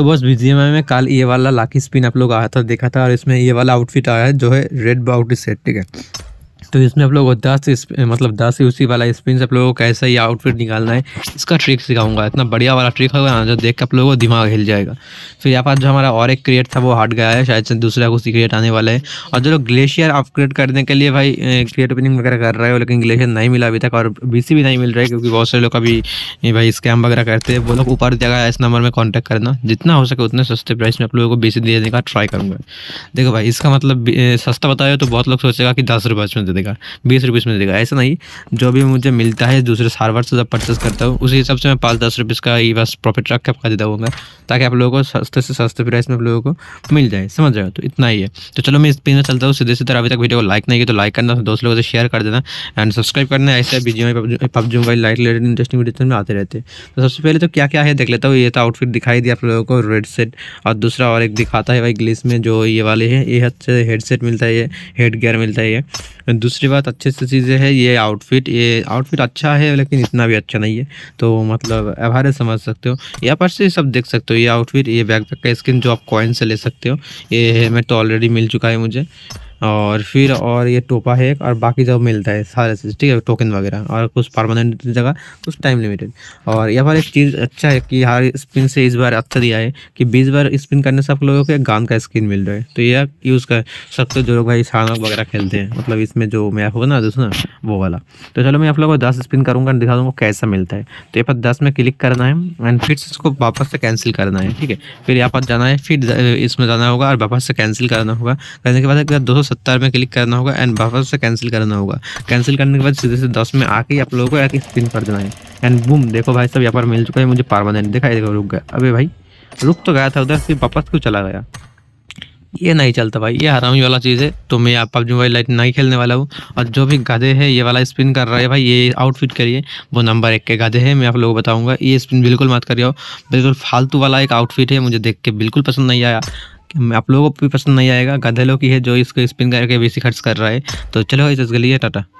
तो बस बीजीएमआई में कल ये वाला लाकी स्पिन आप लोग आया था देखा था और इसमें ये वाला आउटफिट आया है जो है रेड बाउटी सेट ठीक है तो इसमें आप लोगों को दस मतलब दस यूसी वाला स्पिन से आप लोगों को कैसे ये आउटफिट निकालना है इसका ट्रिक सिखाऊंगा इतना बढ़िया वाला ट्रिक होगा ना जो देख के आप लोगों को दिमाग हिल जाएगा फिर तो यहाँ पास जो हमारा और एक क्रिएट था वो हट गया है शायद से दूसरा कुछ क्रिएट आने वाला है और जो लोग ग्लेशियर अपग्रेड करने के लिए भाई क्रिएट ओपनिंग वगैरह कर रहे हो लेकिन ग्लेशियर नहीं मिला अभी तक और बी भी नहीं मिल रहा है क्योंकि बहुत सारे लोग अभी भाई स्कैम वगैरह करते हैं वो लोग ऊपर जगह इस नंबर में कॉन्टैक्ट करना जितना हो सके उतने सस्ते प्राइस में आप लोगों को बी देने का ट्राई करूँगा देखो भाई इसका मतलब सस्ता बताया तो बहुत लोग सोचेगा कि दस रुपये में दे देगा बीस रुपीज़ में देगा ऐसा नहीं जो भी मुझे मिलता है दूसरे सार्वर से जब परचेस करता हूँ उसी हिसाब से मैं पाँच दस रुपीज़ का ही बस प्रॉफिट रख के आपका देता हूँ ताकि आप लोगों को सस्ते से सस्ते प्राइस में आप लोगों को मिल जाए समझ रहे हो तो इतना ही है तो चलो मैं इस पीने चलता हूँ सीधे सीधे अभी तक वीडियो को लाइक नहीं किया तो लाइक करना दोस्त लोगों से शेयर कर देना एंड सब्सक्राइब करना ऐसे video PUBG mobile lite related interesting video में आते रहते तो सबसे पहले तो क्या क्या है देख लेता हूँ ये तो आउटफिट दिखाई दिया आप लोगों को रेड सेट और दूसरा और एक दिखाता है भाई ग्लिस में जो ये वाले हैं ये हेडसेट मिलता है ये हेड गियर मिलता है ये दूसरी बात अच्छे से चीज़ें है ये आउटफिट ये आउटफिट अच्छा है लेकिन इतना भी अच्छा नहीं है तो मतलब एवरेज समझ सकते हो या पर से सब देख सकते हो ये आउटफिट ये बैग का स्किन जो आप कॉइन से ले सकते हो ये हेलमेट तो ऑलरेडी मिल चुका है मुझे और फिर और ये टोपा है एक और बाकी जब मिलता है सारे चीज़ ठीक है टोकन वगैरह और कुछ परमानेंट जगह कुछ टाइम लिमिटेड और यहाँ पर एक चीज़ अच्छा है कि हर स्पिन से इस बार अच्छा दिया है कि बीस बार स्पिन करने से आप लोगों को एक गान का स्क्रीन मिल रहा है तो यह यूज़ कर सकते हो जो लोग भाई सारा वगैरह खेलते हैं मतलब इसमें जो मैप होगा ना दूसरा वो वाला तो चलो मैं आप लोगों को दस स्पिन करूँगा दिखा दूँगा कैसा मिलता है तो यहाँ पर दस में क्लिक करना है एंड फिर इसको वापस से कैंसिल करना है ठीक है फिर यहाँ पर जाना है फिर इसमें जाना होगा और वापस से कैंसिल करना होगा करने के बाद दो सत्तर में क्लिक करना होगा एंड वापस से कैंसिल करना होगा कैंसिल करने के बाद सीधे से दस में आके आप लोगों को एक स्क्रीन पर देना है एंड बूम देखो भाई सब यहाँ पर मिल चुका है मुझे परमानेंट देखा देखो रुक गया अभी भाई रुक तो गया था उधर फिर वापस क्यों चला गया ये नहीं चलता भाई ये हरामी वाला चीज़ है तो मैं आप पबजी मोबाइल लाइट नहीं खेलने वाला हूँ और जो भी गधे है ये वाला स्पिन कर रहा है भाई ये आउटफिट करिए वो नंबर एक के गाधे है मैं आप लोगों को बताऊँगा ये स्पिन बिल्कुल मत करिए बिल्कुल फालतू वाला एक आउटफिट है मुझे देख के बिल्कुल पसंद नहीं आया आप लोगों को भी पसंद नहीं आएगा गधे लोग की है जो इसको स्पिन करके बेसी खर्च कर रहा है तो चलो इस लिए टाटा